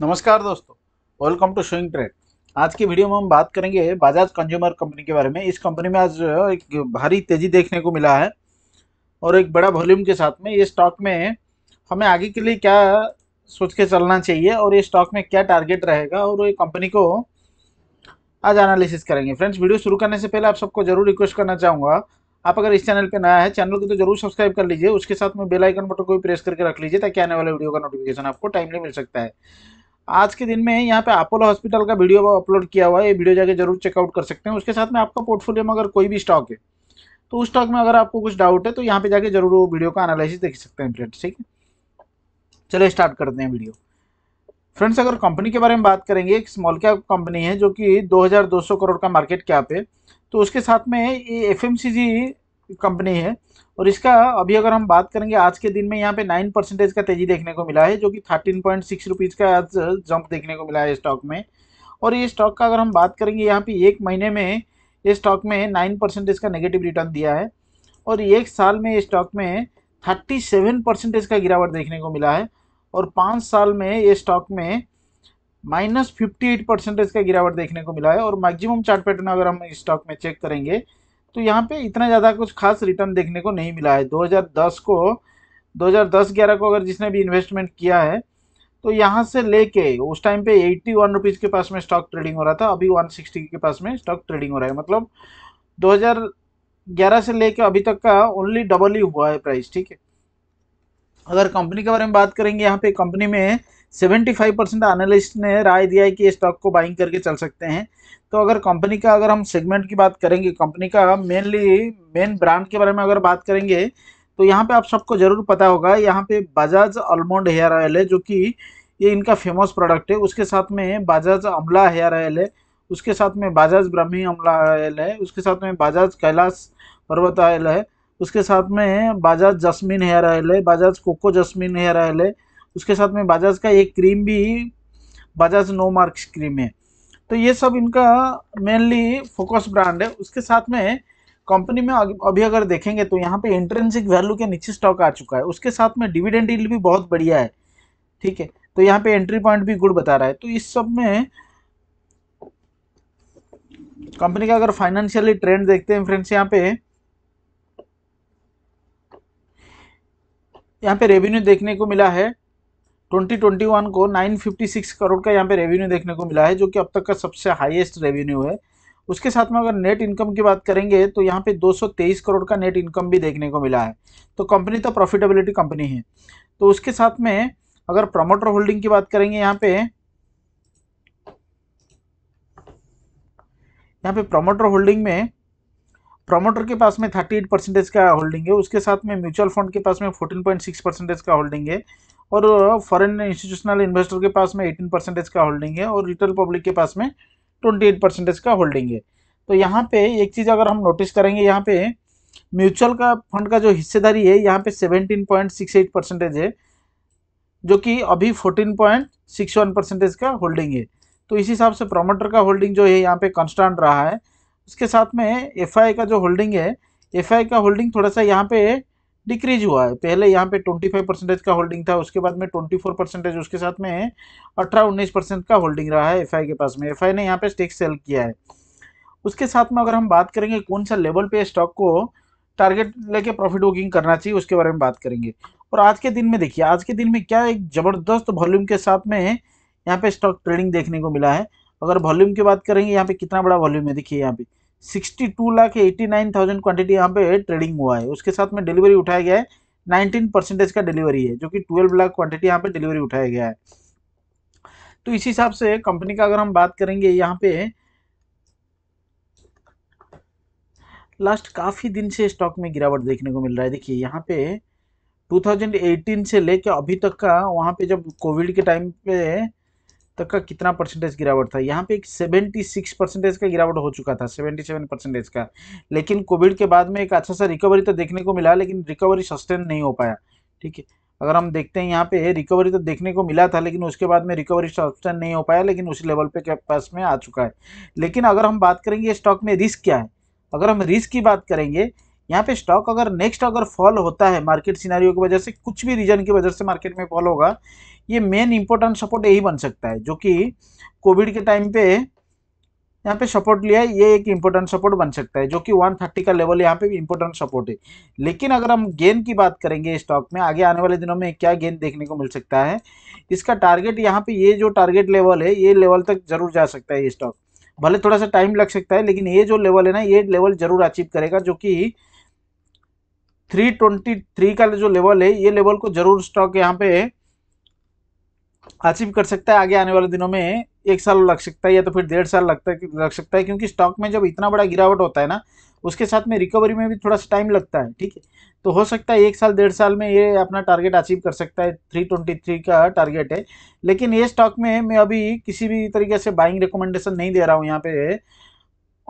नमस्कार दोस्तों welcome to showing trade आज की वीडियो में हम बात करेंगे बजाज कंज्यूमर कंपनी के बारे में इस कंपनी में आज एक भारी तेजी देखने को मिला है और एक बड़ा वॉल्यूम के साथ में ये स्टॉक में हमें आगे के लिए क्या सोच के चलना चाहिए और ये स्टॉक में क्या टारगेट रहेगा और ये कंपनी को आज एनालिसिस करेंगे फ्रेंड्स वीडियो शुरू करने से पहले आप सबको जरूर रिक्वेस्ट करना चाहूँगा आप अगर इस चैनल पर नया है चैनल को तो जरूर सब्सक्राइब कर लीजिए उसके साथ में बेल आइकन बटन को भी प्रेस करके रख लीजिए ताकि आने वाले वीडियो का नोटिफिकेशन आपको टाइमली मिल सकता है आज के दिन में यहाँ पे अपोलो हॉस्पिटल का वीडियो अपलोड किया हुआ है ये वीडियो जाके जरूर चेकआउट कर सकते हैं उसके साथ में आपका पोर्टफोलियो में अगर कोई भी स्टॉक है तो उस स्टॉक में अगर आपको कुछ डाउट है तो यहाँ पे जाके जरूर वो वीडियो का एनालिसिस देख सकते हैं फ्रेंड्स ठीक है चलो स्टार्ट करते हैं वीडियो फ्रेंड्स अगर कंपनी के बारे में बात करेंगे एक स्मॉल कैप कंपनी है जो कि दो करोड़ का मार्केट कैप है तो उसके साथ में ये एफ कंपनी है और इसका अभी अगर हम बात करेंगे आज के दिन में यहाँ पे नाइन परसेंटेज का तेजी देखने को मिला है जो कि थर्टीन पॉइंट सिक्स रुपीज़ का आज जंप देखने को मिला है स्टॉक में और ये स्टॉक का अगर हम बात करेंगे यहाँ पे एक महीने में ये स्टॉक में नाइन परसेंटेज का नेगेटिव रिटर्न दिया है और एक साल में ये स्टॉक में थर्टी सेवन परसेंटेज का गिरावट देखने को मिला है और पाँच साल में ये स्टॉक में माइनस फिफ्टी एट परसेंटेज का गिरावट देखने को मिला है और मैक्सिमम चार्ट पैटर्न अगर हम स्टॉक में चेक करेंगे तो यहाँ पे इतना ज़्यादा कुछ खास रिटर्न देखने को नहीं मिला है 2010 को 2010-11 को अगर जिसने भी इन्वेस्टमेंट किया है तो यहाँ से लेके उस टाइम पे एट्टी वन रुपीज़ के पास में स्टॉक ट्रेडिंग हो रहा था अभी वन सिक्सटी के पास में स्टॉक ट्रेडिंग हो रहा है मतलब 2011 से लेके अभी तक का ओनली डबल ही हुआ है प्राइस ठीक है अगर कंपनी के बारे में बात करेंगे यहाँ पे कंपनी में 75 परसेंट एनालिस्ट ने राय दिया है कि स्टॉक को बाइंग करके चल सकते हैं तो अगर कंपनी का अगर हम सेगमेंट की बात करेंगे कंपनी का मेनली मेन ब्रांड के बारे में अगर बात करेंगे तो यहाँ पे आप सबको ज़रूर पता होगा यहाँ पे बजाज आलमंड हेयर ऑयल है जो कि ये इनका फेमस प्रोडक्ट है उसके साथ में बजाज अमला हेयर ऑयल है उसके साथ में बजाज ब्रह्मी अमला ऑयल है उसके साथ में बजाज कैलाश पर्वत ऑयल है उसके साथ में बजाज जस्मिन हेयर ऑयल है Bajaj coco jasmine hair oil है उसके साथ में बजाज का एक क्रीम भी बजाज नो मार्क्स क्रीम है तो ये सब इनका मेनली फोकस ब्रांड है उसके साथ में कंपनी में अभी अगर देखेंगे तो यहाँ पे इंट्रेंसिक वैल्यू के नीचे स्टॉक आ चुका है उसके साथ में डिविडेंड डील भी बहुत बढ़िया है ठीक है तो यहाँ पे एंट्री पॉइंट भी गुड बता रहा है तो इस सब में कंपनी का अगर फाइनेंशियली ट्रेंड देखते हैं फ्रेंड्स यहाँ पे यहाँ पे रेवेन्यू देखने को मिला है 2021 को 956 करोड़ का यहाँ पे रेवेन्यू देखने को मिला है जो कि अब तक का सबसे हाईएस्ट रेवेन्यू है उसके साथ में अगर नेट इनकम की बात करेंगे तो यहाँ पे 223 करोड़ का नेट इनकम भी देखने को मिला है तो कंपनी तो प्रॉफिटेबिलिटी कंपनी है तो उसके साथ में अगर प्रमोटर होल्डिंग की बात करेंगे यहाँ पे यहाँ पे प्रमोटर होल्डिंग में प्रमोटर के पास में एट परसेंटेज का होल्डिंग है उसके साथ में म्यूचुअल फंड के पास में सिक्स परसेंटेज का होल्डिंग है और फॉरेन इंस्टीट्यूशनल इन्वेस्टर के पास में एटीन परसेंटेज का होल्डिंग है और रिटेल पब्लिक के पास में ट्वेंटी एट परसेंटेज का होल्डिंग है तो यहाँ पे एक चीज़ अगर हम नोटिस करेंगे यहाँ पे म्यूचुअल का फंड का जो हिस्सेदारी है यहाँ पे एट परसेंटेज है जो कि अभी fourteen point six one percentage का होल्डिंग है तो इस हिसाब से प्रोमोटर का होल्डिंग जो है यहाँ पे कंस्टेंट रहा है उसके साथ में एफ का जो होल्डिंग है एफ का होल्डिंग थोड़ा सा यहाँ पे डिक्रीज हुआ है पहले यहाँ पे 25 परसेंटेज का होल्डिंग था उसके बाद में 24 परसेंटेज उसके साथ में अठारह उन्नीस परसेंट का होल्डिंग रहा है एफआई के पास में एफआई ने यहाँ पे स्टेक सेल किया है उसके साथ में अगर हम बात करेंगे कौन सा लेवल पे स्टॉक को टारगेट लेके प्रॉफिट बुकिंग करना चाहिए उसके बारे में बात करेंगे और आज के दिन में देखिए आज के दिन में क्या एक ज़बरदस्त वॉल्यूम के साथ में यहाँ पे स्टॉक ट्रेडिंग देखने को मिला है अगर वॉल्यूम की बात करेंगे यहाँ पे कितना बड़ा वॉल्यूम है देखिए यहाँ पे sixty two lakh eighty nine thousand quantity यहाँ पे ट्रेडिंग हुआ है उसके साथ में डिलीवरी उठाया गया है नाइनटीन परसेंटेज का डिलीवरी है जो कि ट्वेल्व लाख क्वान्टिटी यहाँ पे डिलीवरी उठाया गया है तो इसी हिसाब से कंपनी का अगर हम बात करेंगे यहाँ पे लास्ट काफ़ी दिन से स्टॉक में गिरावट देखने को मिल रहा है देखिए यहाँ पे 2018 से लेके अभी तक का वहाँ पे जब कोविड के टाइम पे तक का कितना परसेंटेज गिरावट था यहाँ पे एक सेवेंटी सिक्स परसेंटेज का गिरावट हो चुका था सेवेंटी सेवन परसेंटेज का लेकिन कोविड के बाद में एक अच्छा सा रिकवरी तो देखने को मिला लेकिन रिकवरी सस्टेन नहीं हो पाया ठीक है अगर हम देखते हैं यहाँ पे रिकवरी तो देखने को मिला था लेकिन उसके बाद में रिकवरी सस्टेन नहीं हो पाया लेकिन उस लेवल पे के पास में आ चुका है लेकिन अगर हम बात करेंगे स्टॉक में रिस्क क्या है अगर हम रिस्क की बात करेंगे यहाँ पे स्टॉक अगर नेक्स्ट अगर फॉल होता है मार्केट सिनारियों की वजह से कुछ भी रीजन की वजह से मार्केट में फॉल होगा ये मेन इंपॉर्टेंट सपोर्ट यही बन सकता है जो कि कोविड के टाइम पे यहाँ पे सपोर्ट लिया है ये एक इंपॉर्टेंट सपोर्ट बन सकता है जो कि 130 का लेवल यहाँ पे भी इंपॉर्टेंट सपोर्ट है लेकिन अगर हम गेन की बात करेंगे स्टॉक में आगे आने वाले दिनों में क्या गेन देखने को मिल सकता है इसका टारगेट यहाँ पे ये जो टारगेट लेवल है ये लेवल तक जरूर जा सकता है ये स्टॉक भले थोड़ा सा टाइम लग सकता है लेकिन ये जो लेवल है ना ये लेवल जरूर अचीव करेगा जो कि 323 का जो लेवल है ये लेवल को जरूर स्टॉक यहाँ पे अचीव कर सकता है आगे आने वाले दिनों में एक साल लग सकता है या तो फिर डेढ़ साल लगता है लग सकता है क्योंकि स्टॉक में जब इतना बड़ा गिरावट होता है ना उसके साथ में रिकवरी में भी थोड़ा सा टाइम लगता है ठीक है तो हो सकता है एक साल डेढ़ साल में ये अपना टारगेट अचीव कर सकता है थ्री ट्वेंटी थ्री का टारगेट है लेकिन ये स्टॉक में मैं अभी किसी भी तरीके से बाइंग रिकमेंडेशन नहीं दे रहा हूँ यहाँ पे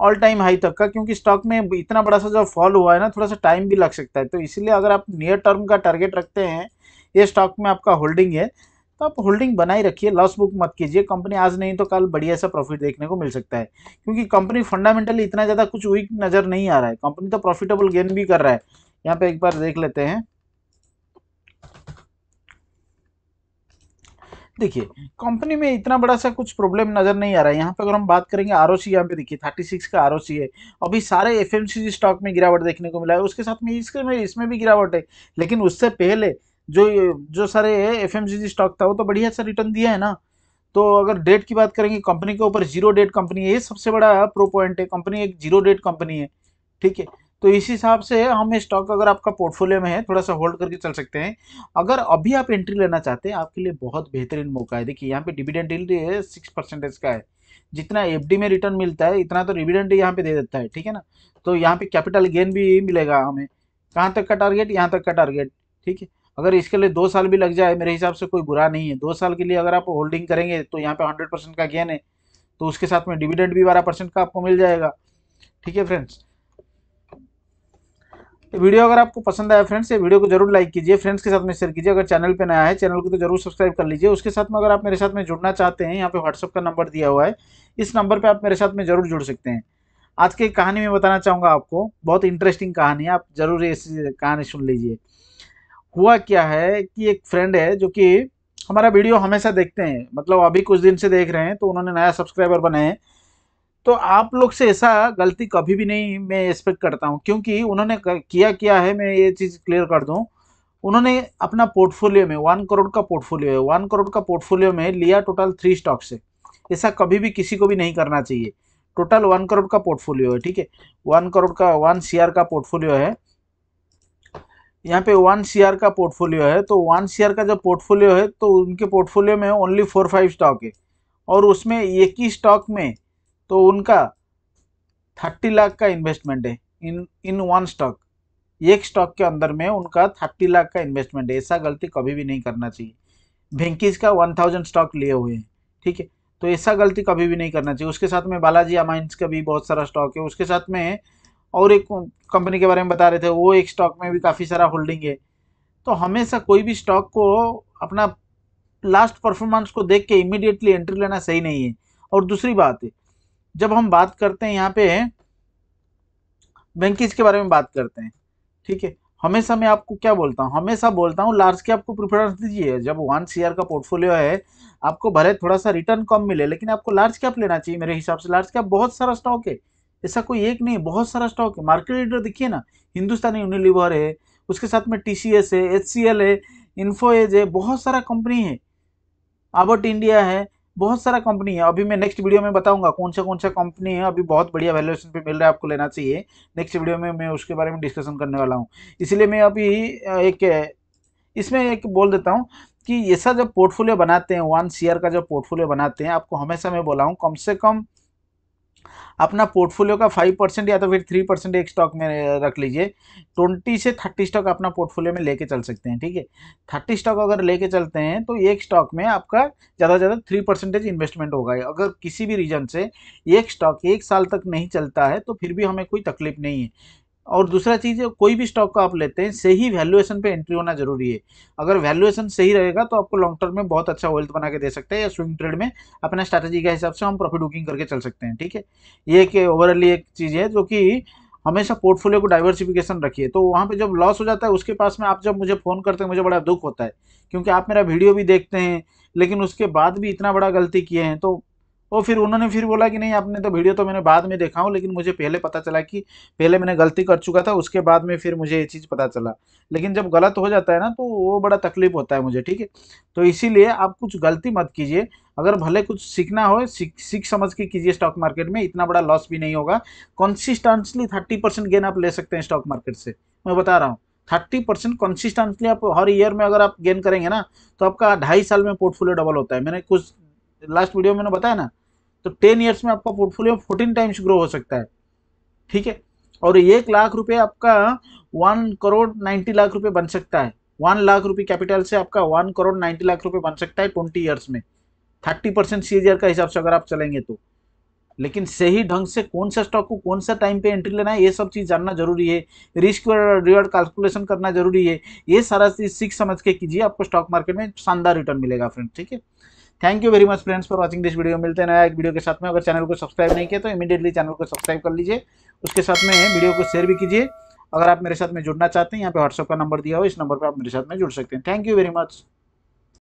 ऑल टाइम हाई तक का क्योंकि स्टॉक में इतना बड़ा सा जो फॉल हुआ है ना थोड़ा सा टाइम भी लग सकता है तो इसलिए अगर आप नियर टर्म का टारगेट रखते हैं ये स्टॉक में आपका होल्डिंग है तो आप होल्डिंग बनाए रखिए लॉस बुक मत कीजिए कंपनी आज नहीं तो कल बढ़िया सा प्रॉफिट देखने को मिल सकता है क्योंकि कंपनी फंडामेंटली इतना ज़्यादा कुछ वीक नज़र नहीं आ रहा है कंपनी तो प्रॉफिटेबल गेन भी कर रहा है यहाँ पे एक बार देख लेते हैं देखिए कंपनी में इतना बड़ा सा कुछ प्रॉब्लम नज़र नहीं आ रहा है यहाँ पे अगर हम बात करेंगे आर ओ सी यहाँ पे देखिए थर्टी सिक्स का आर ओ सी है अभी सारे एफ एम सी स्टॉक में गिरावट देखने को मिला है उसके साथ में इसके में इसमें भी गिरावट है लेकिन उससे पहले जो जो सारे एफ एम सी स्टॉक था वो तो बढ़िया सा रिटर्न दिया है ना तो अगर डेट की बात करेंगे कंपनी के ऊपर जीरो डेट कंपनी है ये सबसे बड़ा प्रो पॉइंट है कंपनी एक जीरो डेट कंपनी है ठीक है तो इस हिसाब से हम स्टॉक अगर आपका पोर्टफोलियो में है थोड़ा सा होल्ड करके चल सकते हैं अगर अभी आप एंट्री लेना चाहते हैं आपके लिए बहुत बेहतरीन मौका है देखिए यहाँ पे डिविडेंड डील सिक्स परसेंटेज का है जितना एफ में रिटर्न मिलता है इतना तो डिविडेंड यहाँ पे दे देता है ठीक है ना तो यहाँ पे कैपिटल गेन भी मिलेगा हमें कहाँ तक का टारगेट यहाँ तक का टारगेट ठीक है अगर इसके लिए दो साल भी लग जाए मेरे हिसाब से कोई बुरा नहीं है दो साल के लिए अगर आप होल्डिंग करेंगे तो यहाँ पे हंड्रेड परसेंट का गेन है तो उसके साथ में डिविडेंड भी बारह परसेंट का आपको मिल जाएगा ठीक है फ्रेंड्स तो वीडियो अगर आपको पसंद आया फ्रेंड्स ये वीडियो को जरूर लाइक कीजिए फ्रेंड्स के साथ में शेयर कीजिए अगर चैनल पे नया है चैनल को तो जरूर सब्सक्राइब कर लीजिए उसके साथ में अगर आप मेरे साथ में जुड़ना चाहते हैं यहाँ पे व्हाट्सअप का नंबर दिया हुआ है इस नंबर पर आप मेरे साथ में जरूर जुड़ सकते हैं आज की कहानी में बताना चाहूँगा आपको बहुत इंटरेस्टिंग कहानी है आप जरूर इस कहानी सुन लीजिए हुआ क्या है कि एक फ्रेंड है जो कि हमारा वीडियो हमेशा देखते हैं मतलब अभी कुछ दिन से देख रहे हैं तो उन्होंने नया सब्सक्राइबर बनाए हैं तो आप लोग से ऐसा गलती कभी भी नहीं मैं एक्सपेक्ट करता हूँ क्योंकि उन्होंने किया क्या है मैं ये चीज़ क्लियर कर दूँ उन्होंने अपना पोर्टफोलियो में वन करोड़ का पोर्टफोलियो है वन करोड़ का पोर्टफोलियो में लिया टोटल थ्री स्टॉक से ऐसा कभी भी किसी को भी नहीं करना चाहिए टोटल वन करोड़ का पोर्टफोलियो है ठीक है वन करोड़ का वन सी का पोर्टफोलियो है यहाँ पे वन सीआर का पोर्टफोलियो है तो वन सी का जो पोर्टफोलियो है तो उनके पोर्टफोलियो में ओनली फोर फाइव स्टॉक है और उसमें एक ही स्टॉक में तो उनका थर्टी लाख का इन्वेस्टमेंट है इन इन वन स्टॉक एक स्टॉक के अंदर में उनका थर्टी लाख का इन्वेस्टमेंट है ऐसा गलती कभी भी नहीं करना चाहिए भेंकीज का वन थाउजेंड स्टॉक लिए हुए हैं ठीक है तो ऐसा गलती कभी भी नहीं करना चाहिए उसके साथ में बालाजी अमाइंस का भी बहुत सारा स्टॉक है उसके साथ में और एक कंपनी के बारे में बता रहे थे वो एक स्टॉक में भी काफ़ी सारा होल्डिंग है तो हमेशा कोई भी स्टॉक को अपना लास्ट परफॉर्मेंस को देख के इमिडिएटली एंट्री लेना सही नहीं है और दूसरी बात है जब हम बात करते हैं यहाँ पे बैंकिज के बारे में बात करते हैं ठीक है हमेशा मैं आपको क्या बोलता हूँ हमेशा बोलता हूँ लार्ज के आपको प्रिफरेंस दीजिए जब वन सीआर का पोर्टफोलियो है आपको भले थोड़ा सा रिटर्न कम मिले लेकिन आपको लार्ज कैप लेना चाहिए मेरे हिसाब से लार्ज कैप बहुत सारा स्टॉक है ऐसा कोई एक नहीं बहुत सारा स्टॉक है मार्केट लीडर देखिए ना हिंदुस्तानी यूनिलीवर है उसके साथ में टी है एच है एज है बहुत सारा कंपनी है आबर्ट इंडिया है बहुत सारा कंपनी है अभी मैं नेक्स्ट वीडियो में बताऊंगा कौन सा कौन सा कंपनी है अभी बहुत बढ़िया वैल्यूएशन पे मिल रहा है आपको लेना चाहिए नेक्स्ट वीडियो में मैं उसके बारे में डिस्कशन करने वाला हूँ इसलिए मैं अभी एक इसमें एक बोल देता हूँ कि ऐसा जब पोर्टफोलियो बनाते हैं वन शेयर का जब पोर्टफोलियो बनाते हैं आपको हमेशा मैं बोला हूँ कम से कम अपना पोर्टफोलियो का फाइव परसेंट या तो फिर थ्री परसेंट एक स्टॉक में रख लीजिए ट्वेंटी से थर्टी स्टॉक अपना पोर्टफोलियो में लेके चल सकते हैं ठीक है थर्टी स्टॉक अगर लेके चलते हैं तो एक स्टॉक में आपका ज़्यादा से ज़्यादा थ्री परसेंटेज इन्वेस्टमेंट होगा अगर किसी भी रीजन से एक स्टॉक एक साल तक नहीं चलता है तो फिर भी हमें कोई तकलीफ नहीं है और दूसरा चीज़ कोई भी स्टॉक का आप लेते हैं सही वैल्यूएशन पे एंट्री होना जरूरी है अगर वैल्यूएशन सही रहेगा तो आपको लॉन्ग टर्म में बहुत अच्छा वेल्थ बना के दे सकते हैं या स्विंग ट्रेड में अपना स्ट्रैटेजी के हिसाब से हम प्रॉफिट बुकिंग करके चल सकते हैं ठीक है ये एक ओवरऑली एक चीज़ है जो कि हमेशा पोर्टफोलियो को डाइवर्सिफिकेशन रखिए तो वहाँ पे जब लॉस हो जाता है उसके पास में आप जब मुझे फ़ोन करते हैं मुझे बड़ा दुख होता है क्योंकि आप मेरा वीडियो भी देखते हैं लेकिन उसके बाद भी इतना बड़ा गलती किए हैं तो और फिर उन्होंने फिर बोला कि नहीं आपने तो वीडियो तो मैंने बाद में देखा हूँ लेकिन मुझे पहले पता चला कि पहले मैंने गलती कर चुका था उसके बाद में फिर मुझे ये चीज़ पता चला लेकिन जब गलत हो जाता है ना तो वो बड़ा तकलीफ होता है मुझे ठीक है तो इसीलिए आप कुछ गलती मत कीजिए अगर भले कुछ सीखना हो सीख सीख समझ के कीजिए स्टॉक मार्केट में इतना बड़ा लॉस भी नहीं होगा कॉन्सिस्टेंसली थर्टी परसेंट गेन आप ले सकते हैं स्टॉक मार्केट से मैं बता रहा हूँ थर्टी परसेंट कंसिस्टेंटली आप हर ईयर में अगर आप गेन करेंगे ना तो आपका ढाई साल में पोर्टफोलियो डबल होता है मैंने कुछ लास्ट वीडियो में मैंने बताया ना तो टेन ईयर्स में आपका पोर्टफोलियो फोर्टीन टाइम्स ग्रो हो सकता है ठीक है और एक लाख रुपए आपका वन करोड़ नाइन्टी लाख रुपए बन सकता है वन लाख रुपए कैपिटल से आपका वन करोड़ नाइन्टी लाख रुपए बन सकता है ट्वेंटी ईयर्स में थर्टी परसेंट सी का हिसाब से अगर आप चलेंगे तो लेकिन सही ढंग से कौन सा स्टॉक को कौन सा टाइम पे एंट्री लेना है ये सब चीज़ जानना जरूरी है रिस्क रिवर्ड कैलकुलेशन करना जरूरी है ये सारा चीज़ सीख समझ के कीजिए आपको स्टॉक मार्केट में शानदार रिटर्न मिलेगा फ्रेंड ठीक है thank you very much friends for watching this video मिलते हैं नया एक वीडियो के साथ में अगर चैनल को सब्सक्राइब नहीं किया तो इमीडिएटली चैनल को सब्सक्राइब कर लीजिए उसके साथ में वीडियो को शेयर भी कीजिए अगर आप मेरे साथ में जुड़ना चाहते हैं यहाँ पे व्हाट्सअप का नंबर दिया हो इस नंबर पर आप मेरे साथ में जुड़ सकते हैं थैंक यू वेरी मच